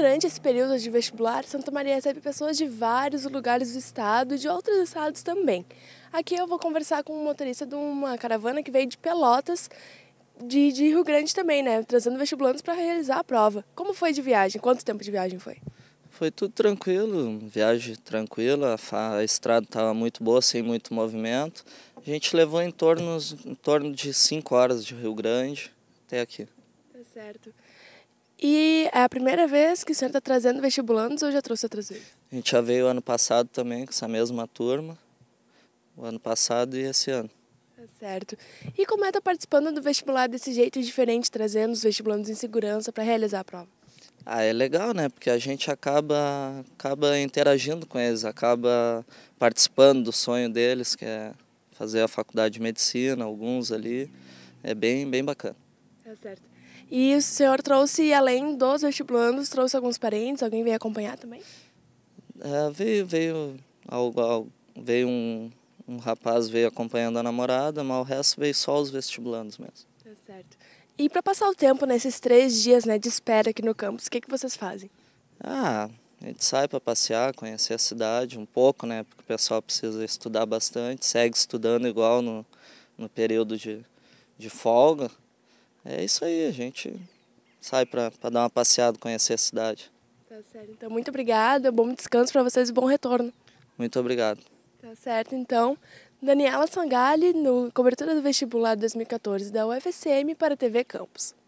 durante esse período de vestibular, Santa Maria recebe pessoas de vários lugares do estado e de outros estados também. Aqui eu vou conversar com um motorista de uma caravana que veio de Pelotas, de, de Rio Grande também, né? Trazendo vestibulandos para realizar a prova. Como foi de viagem? Quanto tempo de viagem foi? Foi tudo tranquilo, viagem tranquila, a estrada estava muito boa, sem muito movimento. A gente levou em torno, em torno de 5 horas de Rio Grande até aqui. Tá certo. E é a primeira vez que o senhor está trazendo vestibulandos ou já trouxe outras vezes? A gente já veio ano passado também com essa mesma turma, o ano passado e esse ano. Tá certo. E como é estar tá participando do vestibular desse jeito diferente, trazendo os vestibulandos em segurança para realizar a prova? Ah, é legal, né? Porque a gente acaba, acaba interagindo com eles, acaba participando do sonho deles, que é fazer a faculdade de medicina, alguns ali. É bem, bem bacana. Tá certo. E o senhor trouxe, além dos vestibulandos, trouxe alguns parentes? Alguém veio acompanhar também? É, veio veio, algo, veio um, um rapaz veio acompanhando a namorada, mas o resto veio só os vestibulandos mesmo. Tá certo. E para passar o tempo nesses três dias né, de espera aqui no campus, o que, que vocês fazem? Ah, a gente sai para passear, conhecer a cidade um pouco, né? Porque o pessoal precisa estudar bastante, segue estudando igual no, no período de, de folga. É isso aí, a gente sai para dar uma passeada, conhecer a cidade. Tá certo. Então, muito obrigada, bom descanso para vocês e bom retorno. Muito obrigado. Tá certo, então. Daniela Sangalli, no cobertura do vestibular 2014 da UFSM para a TV Campos.